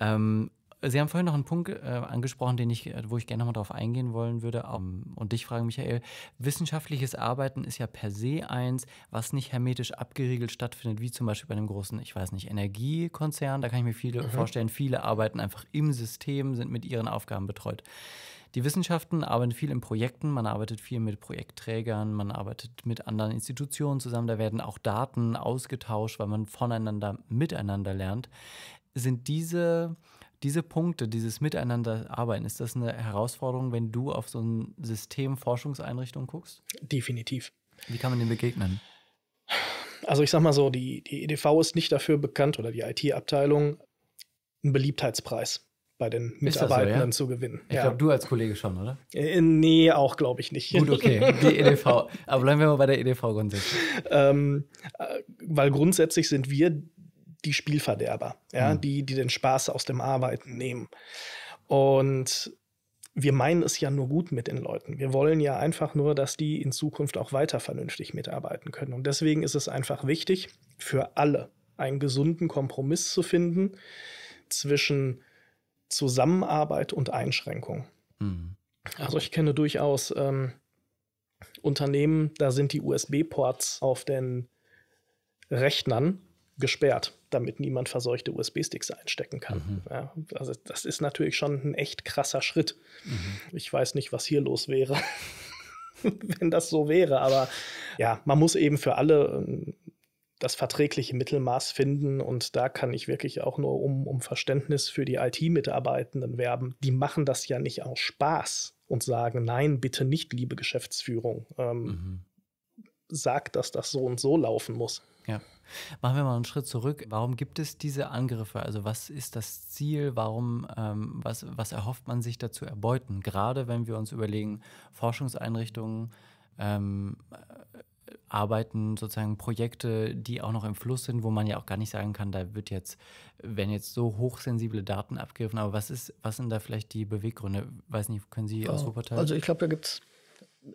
Ähm, Sie haben vorhin noch einen Punkt äh, angesprochen, den ich, wo ich gerne nochmal darauf eingehen wollen würde. Um, ähm, und dich fragen, Michael, wissenschaftliches Arbeiten ist ja per se eins, was nicht hermetisch abgeriegelt stattfindet, wie zum Beispiel bei einem großen, ich weiß nicht, Energiekonzern. Da kann ich mir viele mhm. vorstellen, viele arbeiten einfach im System, sind mit ihren Aufgaben betreut. Die Wissenschaften arbeiten viel in Projekten, man arbeitet viel mit Projektträgern, man arbeitet mit anderen Institutionen zusammen, da werden auch Daten ausgetauscht, weil man voneinander miteinander lernt. Sind diese diese Punkte, dieses Miteinanderarbeiten, ist das eine Herausforderung, wenn du auf so ein System Forschungseinrichtung guckst? Definitiv. Wie kann man dem begegnen? Also ich sag mal so, die, die EDV ist nicht dafür bekannt oder die IT-Abteilung, einen Beliebtheitspreis bei den Mitarbeitenden so, ja? zu gewinnen. Ich ja. glaube, du als Kollege schon, oder? Äh, nee, auch glaube ich nicht. Gut, okay. *laughs* Die EDV. Aber bleiben wir mal bei der EDV grundsätzlich. Ähm, äh, weil grundsätzlich sind wir die Spielverderber, ja, mhm. die, die den Spaß aus dem Arbeiten nehmen. Und wir meinen es ja nur gut mit den Leuten. Wir wollen ja einfach nur, dass die in Zukunft auch weiter vernünftig mitarbeiten können. Und deswegen ist es einfach wichtig, für alle einen gesunden Kompromiss zu finden zwischen Zusammenarbeit und Einschränkung. Mhm. Also ich kenne durchaus ähm, Unternehmen, da sind die USB-Ports auf den Rechnern gesperrt damit niemand verseuchte USB-Sticks einstecken kann. Mhm. Ja, also das ist natürlich schon ein echt krasser Schritt. Mhm. Ich weiß nicht, was hier los wäre, *laughs* wenn das so wäre, aber ja, man muss eben für alle ähm, das verträgliche Mittelmaß finden. Und da kann ich wirklich auch nur um, um Verständnis für die IT-Mitarbeitenden werben. Die machen das ja nicht aus Spaß und sagen, nein, bitte nicht, liebe Geschäftsführung. Ähm, mhm. Sagt, dass das so und so laufen muss. Ja. Machen wir mal einen Schritt zurück. Warum gibt es diese Angriffe? Also was ist das Ziel? Warum, ähm, was, was erhofft man sich dazu erbeuten? Gerade wenn wir uns überlegen, Forschungseinrichtungen ähm, äh, arbeiten sozusagen Projekte, die auch noch im Fluss sind, wo man ja auch gar nicht sagen kann, da wird jetzt, wenn jetzt so hochsensible Daten abgegriffen, aber was ist, was sind da vielleicht die Beweggründe? Weiß nicht, können Sie ja, aus oh, Wuppertal? Also ich glaube, da gibt es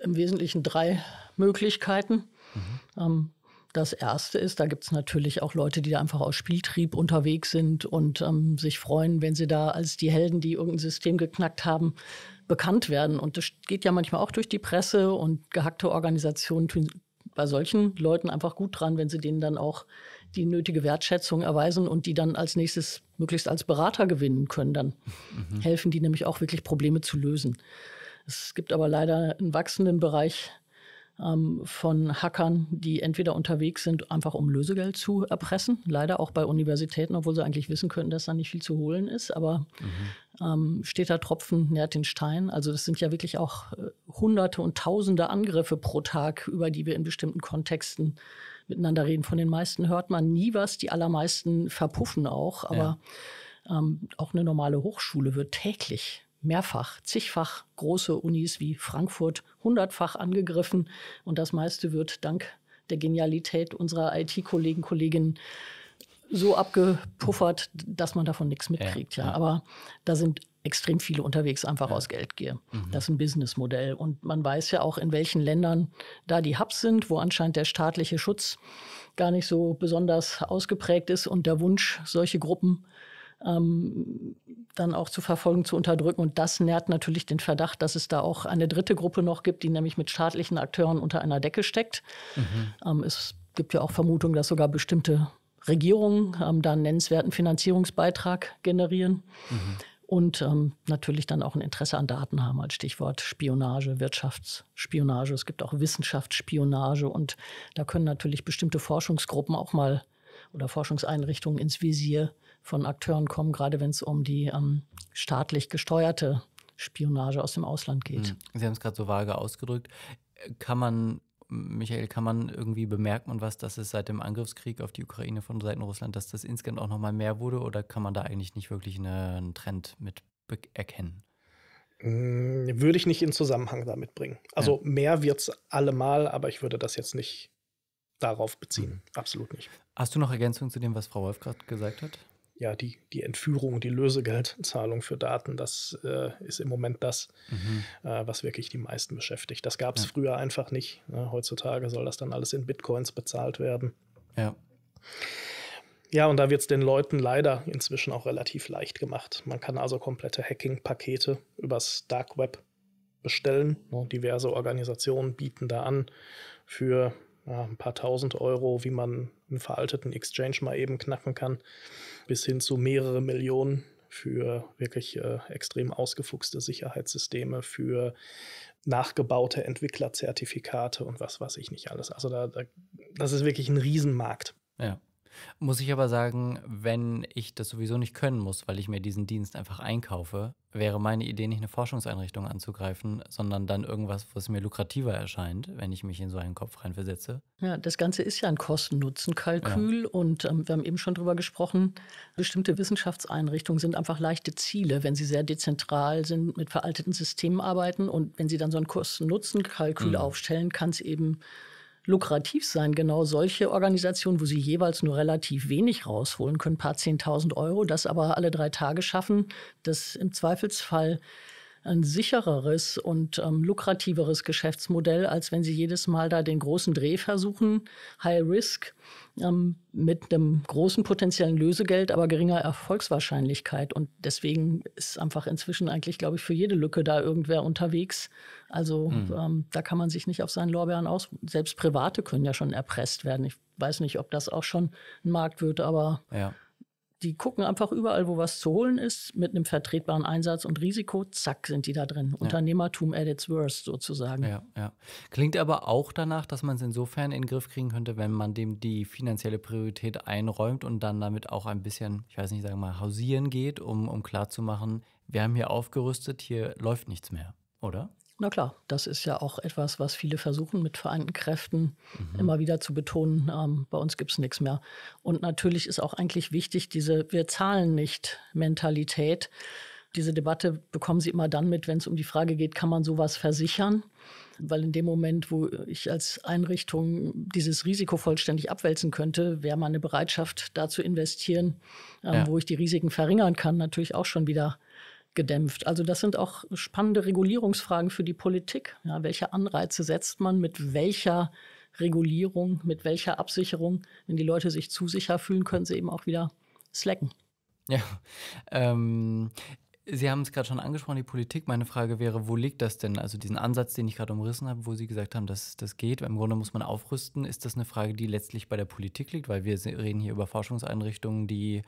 im Wesentlichen drei Möglichkeiten. Mhm. Ähm, das erste ist, da gibt es natürlich auch Leute, die da einfach aus Spieltrieb unterwegs sind und ähm, sich freuen, wenn sie da als die Helden, die irgendein System geknackt haben, bekannt werden. Und das geht ja manchmal auch durch die Presse und gehackte Organisationen tun bei solchen Leuten einfach gut dran, wenn sie denen dann auch die nötige Wertschätzung erweisen und die dann als nächstes möglichst als Berater gewinnen können. Dann mhm. helfen die nämlich auch wirklich Probleme zu lösen. Es gibt aber leider einen wachsenden Bereich ähm, von Hackern, die entweder unterwegs sind, einfach um Lösegeld zu erpressen. Leider auch bei Universitäten, obwohl sie eigentlich wissen könnten, dass da nicht viel zu holen ist. Aber mhm. ähm, steht da Tropfen, nährt den Stein. Also das sind ja wirklich auch äh, Hunderte und Tausende Angriffe pro Tag, über die wir in bestimmten Kontexten miteinander reden. Von den meisten hört man nie was, die allermeisten verpuffen auch. Aber ja. ähm, auch eine normale Hochschule wird täglich mehrfach, zigfach große Unis wie Frankfurt hundertfach angegriffen. Und das meiste wird dank der Genialität unserer IT-Kollegen, Kolleginnen so abgepuffert, dass man davon nichts mitkriegt. Ja, ja. Aber da sind extrem viele unterwegs, einfach ja. aus Geldgier. Mhm. Das ist ein Businessmodell. Und man weiß ja auch, in welchen Ländern da die Hubs sind, wo anscheinend der staatliche Schutz gar nicht so besonders ausgeprägt ist und der Wunsch, solche Gruppen ähm, dann auch zu verfolgen, zu unterdrücken. Und das nährt natürlich den Verdacht, dass es da auch eine dritte Gruppe noch gibt, die nämlich mit staatlichen Akteuren unter einer Decke steckt. Mhm. Ähm, es gibt ja auch Vermutungen, dass sogar bestimmte Regierungen ähm, da einen nennenswerten Finanzierungsbeitrag generieren. Mhm. Und ähm, natürlich dann auch ein Interesse an Daten haben als Stichwort Spionage, Wirtschaftsspionage. Es gibt auch Wissenschaftsspionage und da können natürlich bestimmte Forschungsgruppen auch mal oder Forschungseinrichtungen ins Visier von Akteuren kommen, gerade wenn es um die ähm, staatlich gesteuerte Spionage aus dem Ausland geht. Hm. Sie haben es gerade so vage ausgedrückt. Kann man, Michael, kann man irgendwie bemerkt man was, dass es seit dem Angriffskrieg auf die Ukraine von Seiten Russland, dass das insgesamt auch nochmal mehr wurde oder kann man da eigentlich nicht wirklich eine, einen Trend mit erkennen? Hm, würde ich nicht in Zusammenhang damit bringen. Also ja. mehr wird es allemal, aber ich würde das jetzt nicht darauf beziehen. Mhm. Absolut nicht. Hast du noch Ergänzungen zu dem, was Frau Wolf gerade gesagt hat? ja, die, die Entführung, die Lösegeldzahlung für Daten, das äh, ist im Moment das, mhm. äh, was wirklich die meisten beschäftigt. Das gab es ja. früher einfach nicht. Ne? Heutzutage soll das dann alles in Bitcoins bezahlt werden. Ja. Ja, und da wird es den Leuten leider inzwischen auch relativ leicht gemacht. Man kann also komplette Hacking-Pakete übers Dark Web bestellen. Ne? Diverse Organisationen bieten da an für ja, ein paar tausend Euro, wie man einen veralteten Exchange mal eben knacken kann, bis hin zu mehrere Millionen für wirklich äh, extrem ausgefuchste Sicherheitssysteme, für nachgebaute Entwicklerzertifikate und was weiß ich nicht alles. Also da, da das ist wirklich ein Riesenmarkt. Ja. Muss ich aber sagen, wenn ich das sowieso nicht können muss, weil ich mir diesen Dienst einfach einkaufe, wäre meine Idee nicht eine Forschungseinrichtung anzugreifen, sondern dann irgendwas, was mir lukrativer erscheint, wenn ich mich in so einen Kopf reinversetze. Ja, das Ganze ist ja ein Kosten-Nutzen-Kalkül ja. und ähm, wir haben eben schon darüber gesprochen, bestimmte Wissenschaftseinrichtungen sind einfach leichte Ziele, wenn sie sehr dezentral sind, mit veralteten Systemen arbeiten und wenn sie dann so ein Kosten-Nutzen-Kalkül mhm. aufstellen, kann es eben lukrativ sein, genau solche Organisationen, wo sie jeweils nur relativ wenig rausholen können, ein paar 10.000 Euro, das aber alle drei Tage schaffen, das im Zweifelsfall ein sichereres und ähm, lukrativeres Geschäftsmodell, als wenn sie jedes Mal da den großen Dreh versuchen, High Risk ähm, mit einem großen potenziellen Lösegeld, aber geringer Erfolgswahrscheinlichkeit. Und deswegen ist einfach inzwischen eigentlich, glaube ich, für jede Lücke da irgendwer unterwegs. Also mhm. ähm, da kann man sich nicht auf seinen Lorbeeren aus. Selbst Private können ja schon erpresst werden. Ich weiß nicht, ob das auch schon ein Markt wird, aber ja die gucken einfach überall, wo was zu holen ist, mit einem vertretbaren Einsatz und Risiko, zack, sind die da drin. Ja. Unternehmertum at its worst sozusagen. Ja, ja. Klingt aber auch danach, dass man es insofern in den Griff kriegen könnte, wenn man dem die finanzielle Priorität einräumt und dann damit auch ein bisschen, ich weiß nicht, sagen wir mal, hausieren geht, um, um klarzumachen, wir haben hier aufgerüstet, hier läuft nichts mehr, oder? Na klar, das ist ja auch etwas, was viele versuchen, mit vereinten Kräften mhm. immer wieder zu betonen. Ähm, bei uns gibt es nichts mehr. Und natürlich ist auch eigentlich wichtig, diese Wir zahlen nicht Mentalität. Diese Debatte bekommen Sie immer dann mit, wenn es um die Frage geht, kann man sowas versichern? Weil in dem Moment, wo ich als Einrichtung dieses Risiko vollständig abwälzen könnte, wäre meine Bereitschaft, da zu investieren, ähm, ja. wo ich die Risiken verringern kann, natürlich auch schon wieder gedämpft. Also das sind auch spannende Regulierungsfragen für die Politik. Ja, welche Anreize setzt man mit welcher Regulierung, mit welcher Absicherung? Wenn die Leute sich zu sicher fühlen, können sie eben auch wieder slacken. Ja, ähm, Sie haben es gerade schon angesprochen, die Politik. Meine Frage wäre, wo liegt das denn? Also diesen Ansatz, den ich gerade umrissen habe, wo Sie gesagt haben, dass das geht, im Grunde muss man aufrüsten. Ist das eine Frage, die letztlich bei der Politik liegt? Weil wir reden hier über Forschungseinrichtungen, die äh,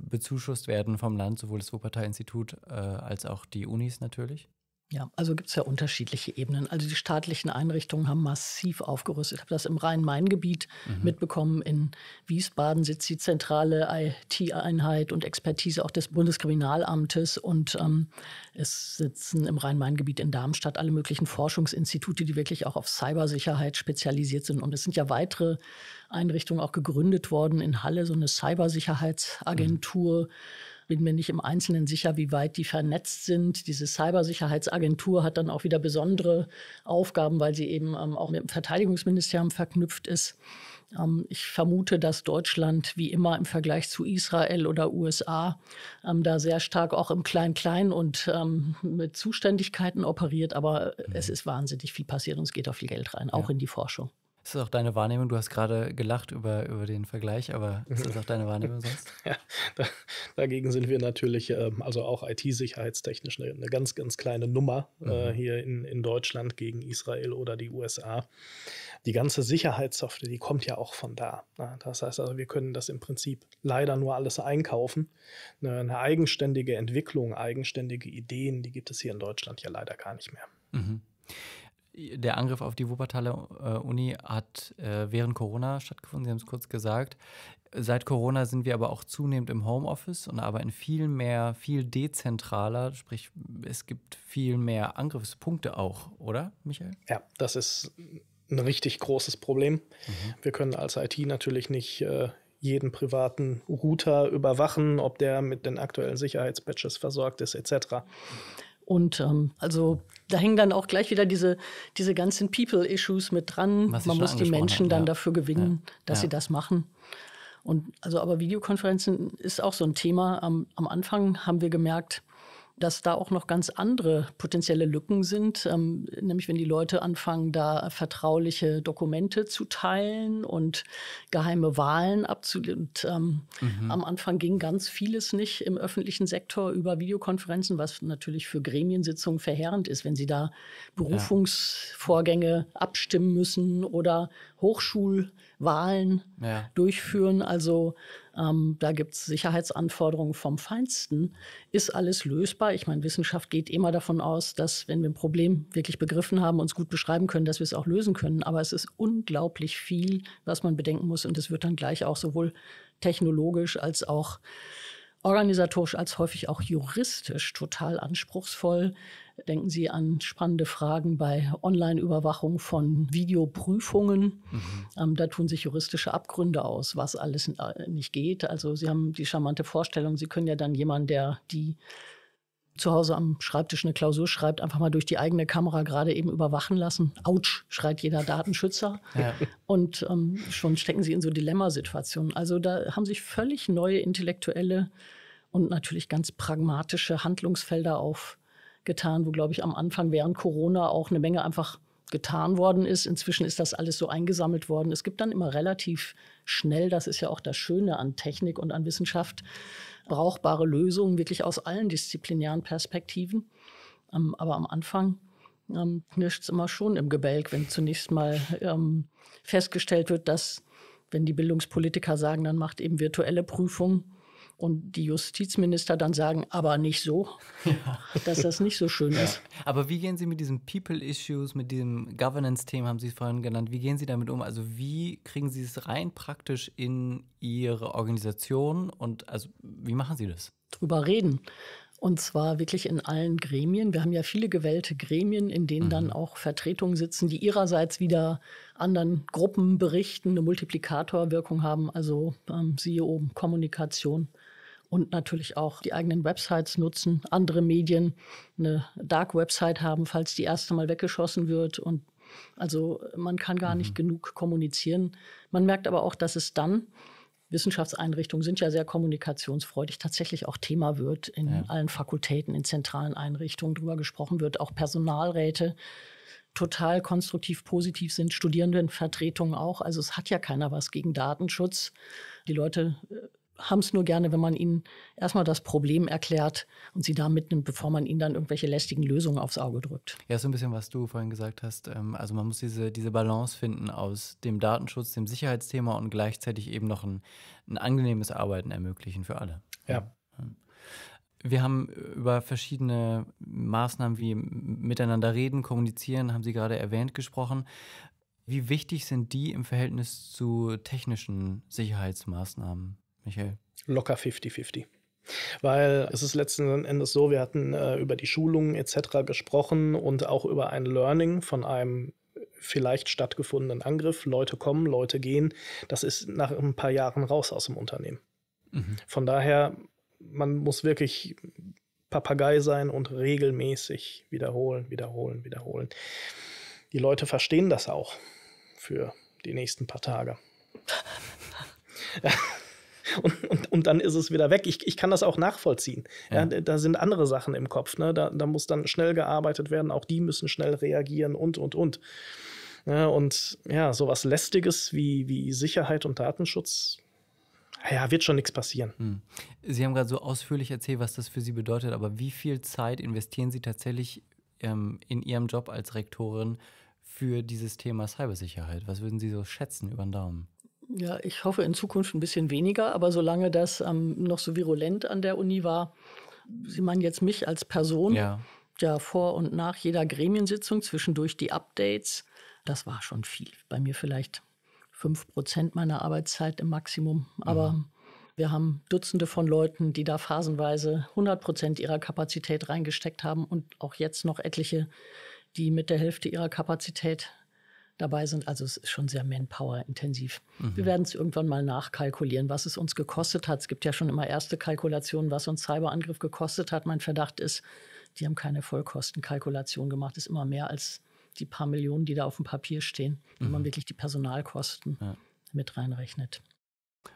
bezuschusst werden vom Land, sowohl das Wuppertal-Institut äh, als auch die Unis natürlich. Ja, also gibt es ja unterschiedliche Ebenen. Also die staatlichen Einrichtungen haben massiv aufgerüstet. Ich habe das im Rhein-Main-Gebiet mhm. mitbekommen. In Wiesbaden sitzt die zentrale IT-Einheit und Expertise auch des Bundeskriminalamtes. Und ähm, es sitzen im Rhein-Main-Gebiet in Darmstadt alle möglichen Forschungsinstitute, die wirklich auch auf Cybersicherheit spezialisiert sind. Und es sind ja weitere Einrichtungen auch gegründet worden. In Halle so eine Cybersicherheitsagentur. Mhm bin mir nicht im Einzelnen sicher, wie weit die vernetzt sind. Diese Cybersicherheitsagentur hat dann auch wieder besondere Aufgaben, weil sie eben ähm, auch mit dem Verteidigungsministerium verknüpft ist. Ähm, ich vermute, dass Deutschland wie immer im Vergleich zu Israel oder USA ähm, da sehr stark auch im Klein-Klein und ähm, mit Zuständigkeiten operiert. Aber mhm. es ist wahnsinnig viel passiert und es geht auch viel Geld rein, auch ja. in die Forschung. Ist das auch deine Wahrnehmung? Du hast gerade gelacht über, über den Vergleich, aber ist das auch deine Wahrnehmung sonst? *laughs* ja, da, dagegen sind wir natürlich, ähm, also auch IT-sicherheitstechnisch, eine, eine, ganz, ganz kleine Nummer äh, mhm. äh, hier in, in Deutschland gegen Israel oder die USA. Die ganze Sicherheitssoftware, die kommt ja auch von da. Ne? Das heißt also, wir können das im Prinzip leider nur alles einkaufen. Eine, eine eigenständige Entwicklung, eigenständige Ideen, die gibt es hier in Deutschland ja leider gar nicht mehr. Mhm der Angriff auf die Wuppertaler äh, Uni hat äh, während Corona stattgefunden, Sie haben es kurz gesagt. Seit Corona sind wir aber auch zunehmend im Homeoffice und arbeiten viel mehr, viel dezentraler, sprich es gibt viel mehr Angriffspunkte auch, oder Michael? Ja, das ist ein richtig großes Problem. Mhm. Wir können als IT natürlich nicht äh, jeden privaten Router überwachen, ob der mit den aktuellen Sicherheitspatches versorgt ist, etc. Und ähm, also da hängen dann auch gleich wieder diese, diese ganzen People-Issues mit dran. Man muss die Menschen hat, dann dafür gewinnen, ja. dass ja. sie das machen. Und also, aber Videokonferenzen ist auch so ein Thema. Am, am Anfang haben wir gemerkt, dass da auch noch ganz andere potenzielle Lücken sind, ähm, nämlich wenn die Leute anfangen, da vertrauliche Dokumente zu teilen und geheime Wahlen abzulehnen. Ähm, mhm. Am Anfang ging ganz vieles nicht im öffentlichen Sektor über Videokonferenzen, was natürlich für Gremiensitzungen verheerend ist, wenn sie da Berufungsvorgänge ja. abstimmen müssen oder Hochschulwahlen ja. durchführen. Also ähm, da gibt es Sicherheitsanforderungen vom Feinsten. Ist alles lösbar? Ich meine, Wissenschaft geht immer davon aus, dass wenn wir ein Problem wirklich begriffen haben, uns gut beschreiben können, dass wir es auch lösen können. Aber es ist unglaublich viel, was man bedenken muss. Und es wird dann gleich auch sowohl technologisch als auch organisatorisch als häufig auch juristisch total anspruchsvoll. Denken Sie an spannende Fragen bei Online-Überwachung von Videoprüfungen. Mhm. Ähm, da tun sich juristische Abgründe aus, was alles äh, nicht geht. Also Sie haben die charmante Vorstellung, Sie können ja dann jemanden, der die zu Hause am Schreibtisch eine Klausur schreibt, einfach mal durch die eigene Kamera gerade eben überwachen lassen. Autsch, schreit jeder Datenschützer. Ja. Und ähm, schon stecken sie in so Dilemmasituationen. Also da haben sich völlig neue intellektuelle und natürlich ganz pragmatische Handlungsfelder auf getan, wo, glaube ich, am Anfang während Corona auch eine Menge einfach getan worden ist. Inzwischen ist das alles so eingesammelt worden. Es gibt dann immer relativ schnell, das ist ja auch das Schöne an Technik und an Wissenschaft, brauchbare Lösungen wirklich aus allen disziplinären Perspektiven. Ähm, aber am Anfang ähm, knirscht es immer schon im Gebälk, wenn zunächst mal ähm, festgestellt wird, dass, wenn die Bildungspolitiker sagen, dann macht eben virtuelle Prüfungen und die Justizminister dann sagen, aber nicht so, *laughs* ja. dass das nicht so schön ja. ist. Aber wie gehen Sie mit diesen People-Issues, mit diesem Governance-Thema, haben Sie es vorhin genannt, wie gehen Sie damit um? Also wie kriegen Sie es rein praktisch in Ihre Organisation und also wie machen Sie das? Drüber reden. Und zwar wirklich in allen Gremien. Wir haben ja viele gewählte Gremien, in denen mhm. dann auch Vertretungen sitzen, die ihrerseits wieder anderen Gruppen berichten, eine Multiplikatorwirkung haben. Also ähm, siehe oben Kommunikation und natürlich auch die eigenen Websites nutzen, andere Medien, eine Dark Website haben, falls die erste Mal weggeschossen wird und also man kann gar nicht mhm. genug kommunizieren. Man merkt aber auch, dass es dann Wissenschaftseinrichtungen sind ja sehr kommunikationsfreudig, tatsächlich auch Thema wird in ja. allen Fakultäten, in zentralen Einrichtungen drüber gesprochen wird, auch Personalräte total konstruktiv positiv sind, Studierendenvertretungen auch. Also es hat ja keiner was gegen Datenschutz. Die Leute äh, haben es nur gerne, wenn man ihnen erstmal das Problem erklärt und sie da mitnimmt, bevor man ihnen dann irgendwelche lästigen Lösungen aufs Auge drückt. Ja, so ein bisschen, was du vorhin gesagt hast. Ähm, also man muss diese, diese Balance finden aus dem Datenschutz, dem Sicherheitsthema und gleichzeitig eben noch ein, ein angenehmes Arbeiten ermöglichen für alle. Ja. Wir haben über verschiedene Maßnahmen wie miteinander reden, kommunizieren, haben Sie gerade erwähnt, gesprochen. Wie wichtig sind die im Verhältnis zu technischen Sicherheitsmaßnahmen? Michael? Locker 50-50. Weil es ist letzten Endes so, wir hatten äh, über die Schulungen etc. gesprochen und auch über ein Learning von einem vielleicht stattgefundenen Angriff. Leute kommen, Leute gehen. Das ist nach ein paar Jahren raus aus dem Unternehmen. Mhm. Von daher, man muss wirklich Papagei sein und regelmäßig wiederholen, wiederholen, wiederholen. Die Leute verstehen das auch für die nächsten paar Tage. *laughs* und, und, und dann ist es wieder weg. Ich, ich kann das auch nachvollziehen. Ja. Ja, da sind andere Sachen im Kopf. Ne? Da, da muss dann schnell gearbeitet werden, auch die müssen schnell reagieren und, und, und. Ja, und ja, sowas Lästiges wie, wie Sicherheit und Datenschutz, ja, wird schon nichts passieren. Hm. Sie haben gerade so ausführlich erzählt, was das für Sie bedeutet, aber wie viel Zeit investieren Sie tatsächlich ähm, in Ihrem Job als Rektorin für dieses Thema Cybersicherheit? Was würden Sie so schätzen über den Daumen? Ja, ich hoffe in Zukunft ein bisschen weniger, aber solange das ähm, noch so virulent an der Uni war, Sie meinen jetzt mich als Person, ja. ja, vor und nach jeder Gremiensitzung, zwischendurch die Updates, das war schon viel. Bei mir vielleicht fünf Prozent meiner Arbeitszeit im Maximum, aber mhm. Wir haben Dutzende von Leuten, die da phasenweise 100 Prozent ihrer Kapazität reingesteckt haben und auch jetzt noch etliche, die mit der Hälfte ihrer Kapazität dabei sind. Also es ist schon sehr manpower-intensiv. Mhm. Wir werden es irgendwann mal nachkalkulieren, was es uns gekostet hat. Es gibt ja schon immer erste Kalkulationen, was uns Cyberangriff gekostet hat. Mein Verdacht ist, die haben keine Vollkostenkalkulation gemacht. Das ist immer mehr als die paar Millionen, die da auf dem Papier stehen, wenn mhm. man wirklich die Personalkosten ja. mit reinrechnet.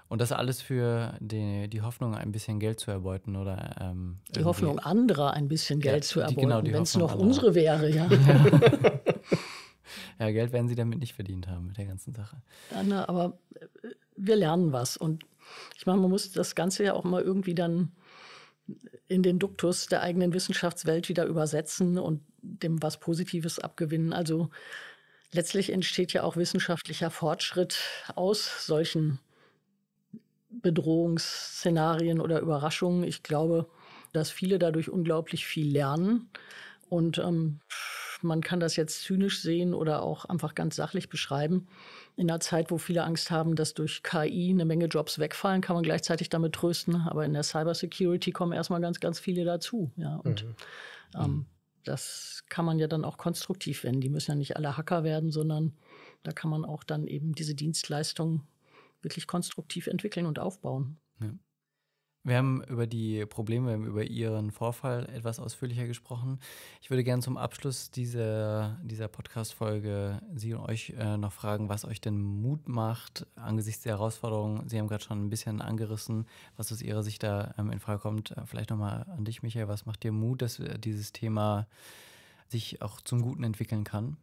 Und das alles für die, die Hoffnung, ein bisschen Geld zu erbeuten oder ähm, die Hoffnung anderer, ein bisschen Geld ja, zu genau, erbeuten, genau, wenn es noch andere wäre, ja. ja. *laughs* *laughs* Ja, Geld werden sie damit nicht verdient haben mit der ganzen Sache. Ja, na, ne, aber äh, wir lernen was. Und ich meine, man muss das Ganze ja auch mal irgendwie dann in den Duktus der eigenen Wissenschaftswelt wieder übersetzen und dem was Positives abgewinnen. Also letztlich entsteht ja auch wissenschaftlicher Fortschritt aus solchen Bedrohungsszenarien oder Überraschungen. Ich glaube, dass viele dadurch unglaublich viel lernen und ähm, man kann das jetzt zynisch sehen oder auch einfach ganz sachlich beschreiben. In einer Zeit, wo viele Angst haben, dass durch KI eine Menge Jobs wegfallen, kann man gleichzeitig damit trösten. Aber in der Cybersecurity kommen erstmal ganz, ganz viele dazu. Ja, und mhm. ähm, mhm. das kann man ja dann auch konstruktiv wenden. Die müssen ja nicht alle Hacker werden, sondern da kann man auch dann eben diese Dienstleistungen wirklich konstruktiv entwickeln und aufbauen. Ja. Wir haben über die Probleme, über Ihren Vorfall etwas ausführlicher gesprochen. Ich würde gerne zum Abschluss dieser, dieser Podcast-Folge Sie und euch äh, noch fragen, was euch denn Mut macht angesichts der Herausforderungen. Sie haben gerade schon ein bisschen angerissen, was aus Ihrer Sicht da ähm, in Frage kommt. Äh, vielleicht nochmal an dich, Michael. Was macht dir Mut, dass äh, dieses Thema sich auch zum Guten entwickeln kann?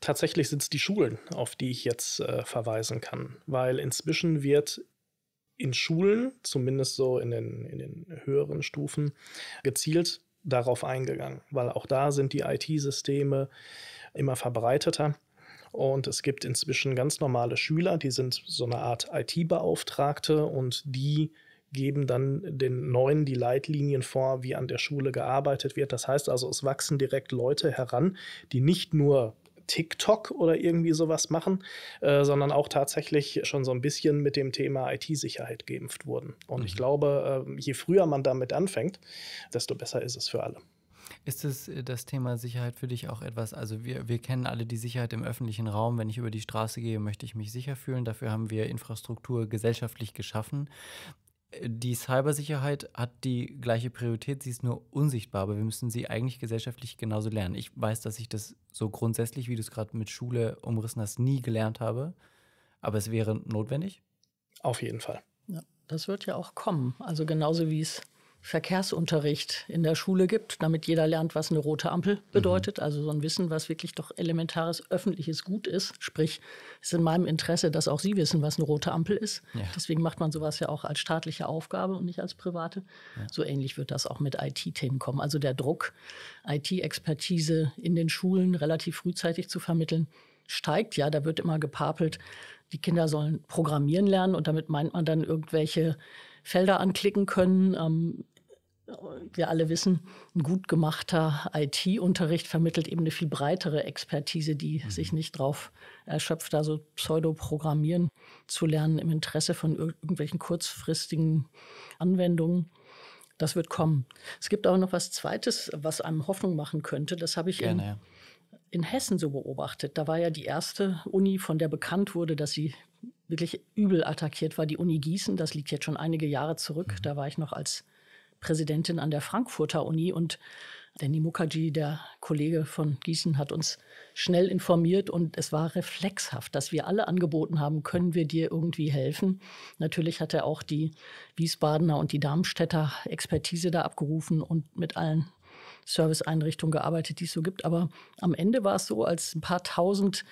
Tatsächlich sind es die Schulen, auf die ich jetzt äh, verweisen kann, weil inzwischen wird in Schulen, zumindest so in den, in den höheren Stufen, gezielt darauf eingegangen, weil auch da sind die IT-Systeme immer verbreiteter. Und es gibt inzwischen ganz normale Schüler, die sind so eine Art IT-Beauftragte und die geben dann den Neuen die Leitlinien vor, wie an der Schule gearbeitet wird. Das heißt also, es wachsen direkt Leute heran, die nicht nur TikTok oder irgendwie sowas machen, äh, sondern auch tatsächlich schon so ein bisschen mit dem Thema IT-Sicherheit geimpft wurden. Und mhm. ich glaube, ähm, je früher man damit anfängt, desto besser ist es für alle. Ist es äh, das Thema Sicherheit für dich auch etwas? Also wir, wir kennen alle die Sicherheit im öffentlichen Raum. Wenn ich über die Straße gehe, möchte ich mich sicher fühlen. Dafür haben wir Infrastruktur gesellschaftlich geschaffen die Cybersicherheit hat die gleiche Priorität, sie ist nur unsichtbar, aber wir müssen sie eigentlich gesellschaftlich genauso lernen. Ich weiß, dass ich das so grundsätzlich, wie du es gerade mit Schule umrissen hast, nie gelernt habe, aber es wäre notwendig. Auf jeden Fall. Ja, das wird ja auch kommen. Also genauso wie es Verkehrsunterricht in der Schule gibt, damit jeder lernt, was eine rote Ampel mhm. bedeutet. Mhm. Also so ein Wissen, was wirklich doch elementares öffentliches Gut ist. Sprich, es ist in meinem Interesse, dass auch Sie wissen, was eine rote Ampel ist. Ja. Deswegen macht man sowas ja auch als staatliche Aufgabe und nicht als private. Ja. So ähnlich wird das auch mit IT-Themen kommen. Also der Druck, IT-Expertise in den Schulen relativ frühzeitig zu vermitteln, steigt. Ja, da wird immer gepapelt. Die Kinder sollen programmieren lernen und damit meint man dann irgendwelche Felder anklicken können. Ähm, wir alle wissen, ein gut gemachter IT-Unterricht vermittelt eben eine viel breitere Expertise, die mhm. sich nicht darauf erschöpft, da so Pseudoprogrammieren zu lernen im Interesse von irgendwelchen kurzfristigen Anwendungen. Das wird kommen. Es gibt aber noch was Zweites, was einem Hoffnung machen könnte. Das habe ich Gerne, in, ja. in Hessen so beobachtet. Da war ja die erste Uni, von der bekannt wurde, dass sie wirklich übel attackiert war, die Uni Gießen. Das liegt jetzt schon einige Jahre zurück. Mhm. Da war ich noch als Präsidentin an der Frankfurter Uni und Danny Mukherjee, der Kollege von Gießen, hat uns schnell informiert und es war reflexhaft, dass wir alle angeboten haben, können wir dir irgendwie helfen. Natürlich hat er auch die Wiesbadener und die Darmstädter Expertise da abgerufen und mit allen Serviceeinrichtungen gearbeitet, die es so gibt. Aber am Ende war es so, als ein paar tausend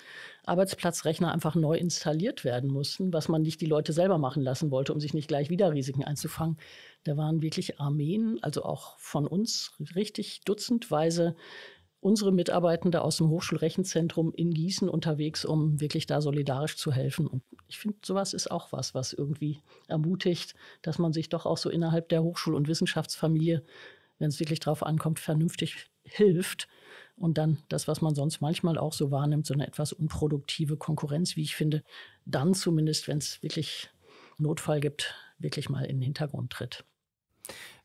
Arbeitsplatzrechner einfach neu installiert werden mussten, was man nicht die Leute selber machen lassen wollte, um sich nicht gleich wieder Risiken einzufangen. Da waren wirklich Armeen, also auch von uns richtig dutzendweise unsere Mitarbeitende aus dem Hochschulrechenzentrum in Gießen unterwegs, um wirklich da solidarisch zu helfen. Und ich finde, sowas ist auch was, was irgendwie ermutigt, dass man sich doch auch so innerhalb der Hochschul- und Wissenschaftsfamilie wenn es wirklich darauf ankommt, vernünftig hilft und dann das, was man sonst manchmal auch so wahrnimmt, so eine etwas unproduktive Konkurrenz, wie ich finde, dann zumindest, wenn es wirklich Notfall gibt, wirklich mal in den Hintergrund tritt.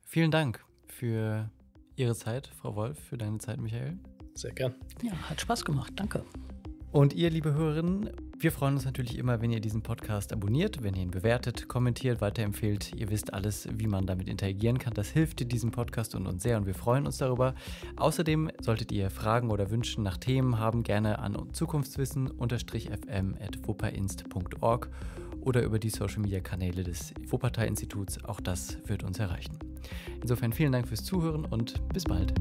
Vielen Dank für Ihre Zeit, Frau Wolf, für deine Zeit, Michael. Sehr gern. Ja, hat Spaß gemacht. Danke. Und ihr, liebe Hörerinnen, wir freuen uns natürlich immer, wenn ihr diesen Podcast abonniert, wenn ihr ihn bewertet, kommentiert, weiterempfehlt. Ihr wisst alles, wie man damit interagieren kann. Das hilft diesem Podcast und uns sehr und wir freuen uns darüber. Außerdem solltet ihr Fragen oder Wünsche nach Themen haben, gerne an zukunftswissen-fm.wuperinst.org oder über die Social Media Kanäle des Wuppertal Instituts. Auch das wird uns erreichen. Insofern vielen Dank fürs Zuhören und bis bald.